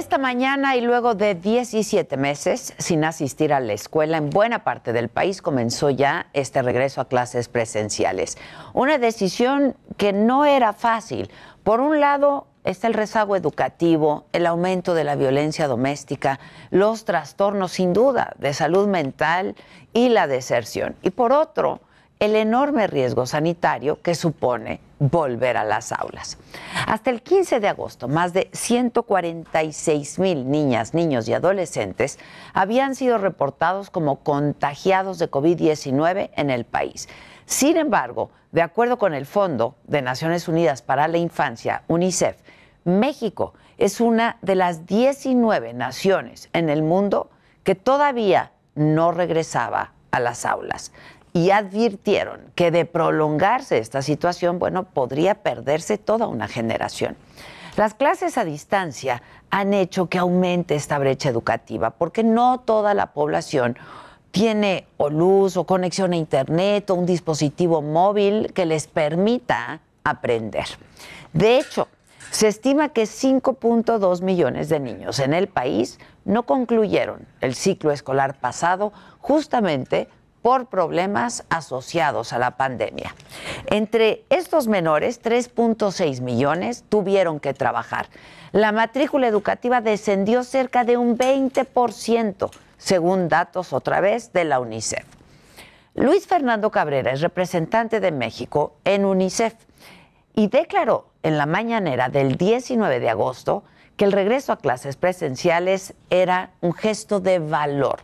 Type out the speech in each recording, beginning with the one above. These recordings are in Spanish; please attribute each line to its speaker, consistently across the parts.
Speaker 1: Esta mañana y luego de 17 meses sin asistir a la escuela en buena parte del país comenzó ya este regreso a clases presenciales. Una decisión que no era fácil. Por un lado está el rezago educativo, el aumento de la violencia doméstica, los trastornos sin duda de salud mental y la deserción. Y por otro, el enorme riesgo sanitario que supone volver a las aulas. Hasta el 15 de agosto, más de 146 mil niñas, niños y adolescentes habían sido reportados como contagiados de COVID-19 en el país. Sin embargo, de acuerdo con el Fondo de Naciones Unidas para la Infancia, UNICEF, México es una de las 19 naciones en el mundo que todavía no regresaba a las aulas y advirtieron que de prolongarse esta situación, bueno, podría perderse toda una generación. Las clases a distancia han hecho que aumente esta brecha educativa, porque no toda la población tiene o luz o conexión a Internet o un dispositivo móvil que les permita aprender. De hecho, se estima que 5.2 millones de niños en el país no concluyeron el ciclo escolar pasado justamente por problemas asociados a la pandemia. Entre estos menores, 3.6 millones tuvieron que trabajar. La matrícula educativa descendió cerca de un 20%, según datos otra vez de la UNICEF. Luis Fernando Cabrera es representante de México en UNICEF y declaró en la mañanera del 19 de agosto que el regreso a clases presenciales era un gesto de valor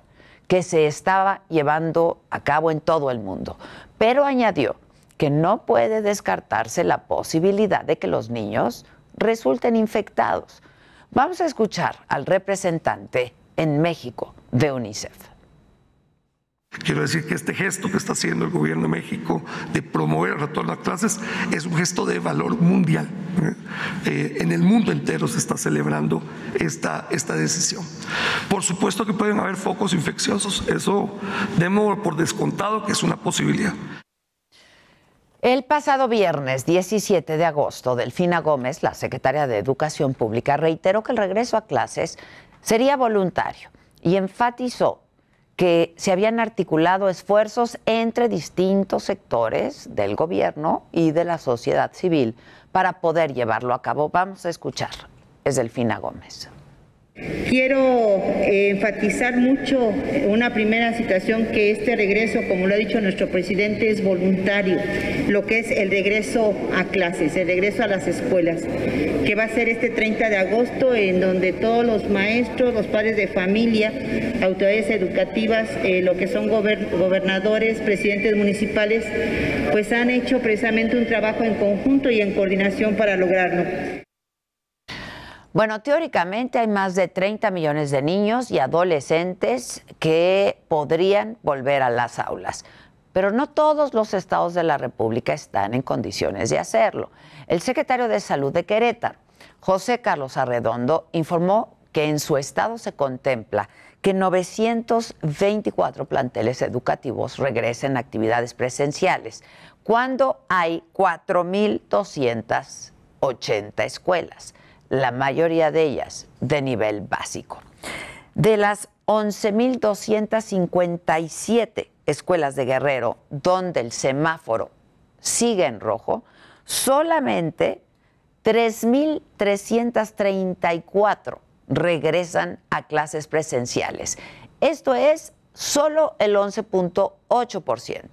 Speaker 1: que se estaba llevando a cabo en todo el mundo. Pero añadió que no puede descartarse la posibilidad de que los niños resulten infectados. Vamos a escuchar al representante en México de UNICEF. Quiero decir que este gesto que está haciendo el gobierno de México de promover el retorno a clases es un gesto de valor mundial. ¿eh? Eh, en el mundo entero se está celebrando esta, esta decisión. Por supuesto que pueden haber focos infecciosos, eso demos por descontado que es una posibilidad. El pasado viernes 17 de agosto, Delfina Gómez, la secretaria de Educación Pública, reiteró que el regreso a clases sería voluntario y enfatizó que se habían articulado esfuerzos entre distintos sectores del gobierno y de la sociedad civil para poder llevarlo a cabo. Vamos a escuchar. Es Delfina Gómez. Quiero eh, enfatizar mucho una primera situación que este regreso, como lo ha dicho nuestro presidente, es voluntario, lo que es el regreso a clases, el regreso a las escuelas, que va a ser este 30 de agosto en donde todos los maestros, los padres de familia, autoridades educativas, eh, lo que son gobernadores, presidentes municipales, pues han hecho precisamente un trabajo en conjunto y en coordinación para lograrlo. Bueno, teóricamente hay más de 30 millones de niños y adolescentes que podrían volver a las aulas, pero no todos los estados de la República están en condiciones de hacerlo. El secretario de Salud de Querétaro, José Carlos Arredondo, informó que en su estado se contempla que 924 planteles educativos regresen a actividades presenciales, cuando hay 4.280 escuelas la mayoría de ellas de nivel básico. De las 11.257 escuelas de Guerrero donde el semáforo sigue en rojo, solamente 3.334 regresan a clases presenciales. Esto es solo el 11.8%.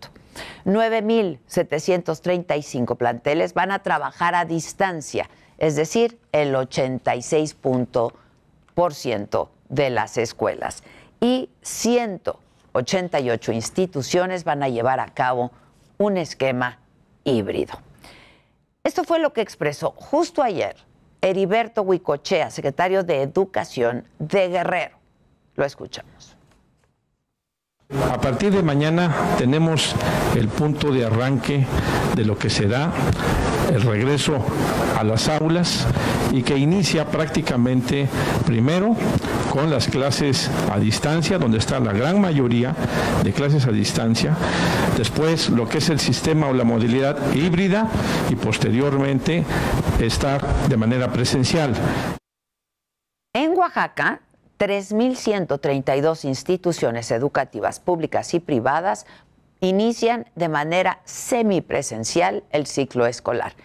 Speaker 1: 9.735 planteles van a trabajar a distancia es decir, el 86% de las escuelas. Y 188 instituciones van a llevar a cabo un esquema híbrido. Esto fue lo que expresó justo ayer Heriberto Huicochea, secretario de Educación de Guerrero. Lo escuchamos. A partir de mañana tenemos el punto de arranque de lo que será el regreso a las aulas y que inicia prácticamente primero con las clases a distancia, donde está la gran mayoría de clases a distancia, después lo que es el sistema o la modalidad híbrida y posteriormente estar de manera presencial. En Oaxaca 3.132 instituciones educativas públicas y privadas inician de manera semipresencial el ciclo escolar.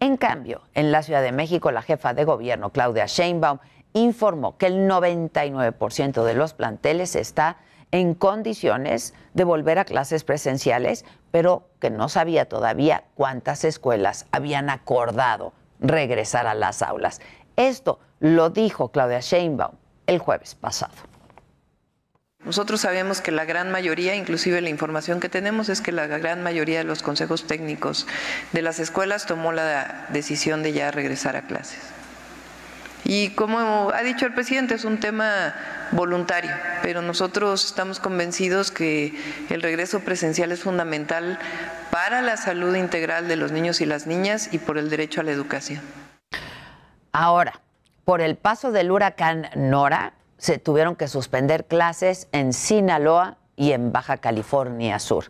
Speaker 1: En cambio, en la Ciudad de México, la jefa de gobierno, Claudia Sheinbaum, informó que el 99% de los planteles está en condiciones de volver a clases presenciales, pero que no sabía todavía cuántas escuelas habían acordado regresar a las aulas. Esto lo dijo Claudia Sheinbaum el jueves pasado. Nosotros sabemos que la gran mayoría, inclusive la información que tenemos es que la gran mayoría de los consejos técnicos de las escuelas tomó la decisión de ya regresar a clases. Y como ha dicho el presidente, es un tema voluntario, pero nosotros estamos convencidos que el regreso presencial es fundamental para la salud integral de los niños y las niñas y por el derecho a la educación. Ahora, por el paso del huracán Nora, se tuvieron que suspender clases en Sinaloa y en Baja California Sur.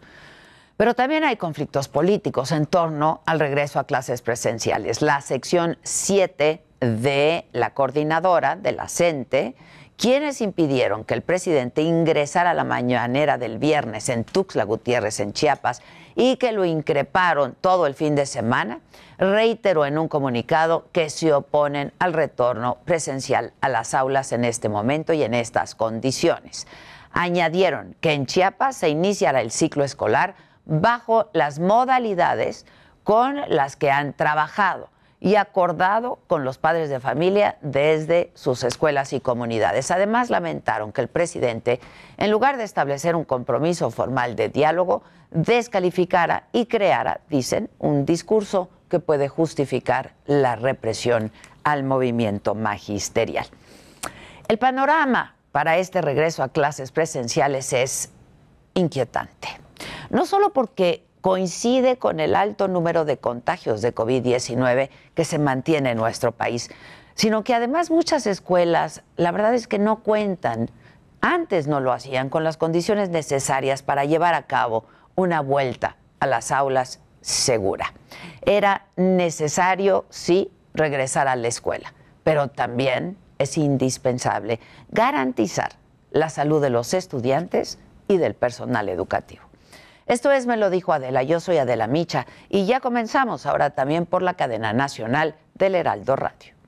Speaker 1: Pero también hay conflictos políticos en torno al regreso a clases presenciales. La sección 7 de la coordinadora de la CENTE quienes impidieron que el presidente ingresara a la mañanera del viernes en Tuxtla Gutiérrez, en Chiapas, y que lo increparon todo el fin de semana, reiteró en un comunicado que se oponen al retorno presencial a las aulas en este momento y en estas condiciones. Añadieron que en Chiapas se iniciará el ciclo escolar bajo las modalidades con las que han trabajado y acordado con los padres de familia desde sus escuelas y comunidades. Además, lamentaron que el presidente, en lugar de establecer un compromiso formal de diálogo, descalificara y creara, dicen, un discurso que puede justificar la represión al movimiento magisterial. El panorama para este regreso a clases presenciales es inquietante, no solo porque coincide con el alto número de contagios de COVID-19 que se mantiene en nuestro país, sino que además muchas escuelas, la verdad es que no cuentan, antes no lo hacían, con las condiciones necesarias para llevar a cabo una vuelta a las aulas segura. Era necesario, sí, regresar a la escuela, pero también es indispensable garantizar la salud de los estudiantes y del personal educativo. Esto es Me lo dijo Adela, yo soy Adela Micha y ya comenzamos ahora también por la cadena nacional del Heraldo Radio.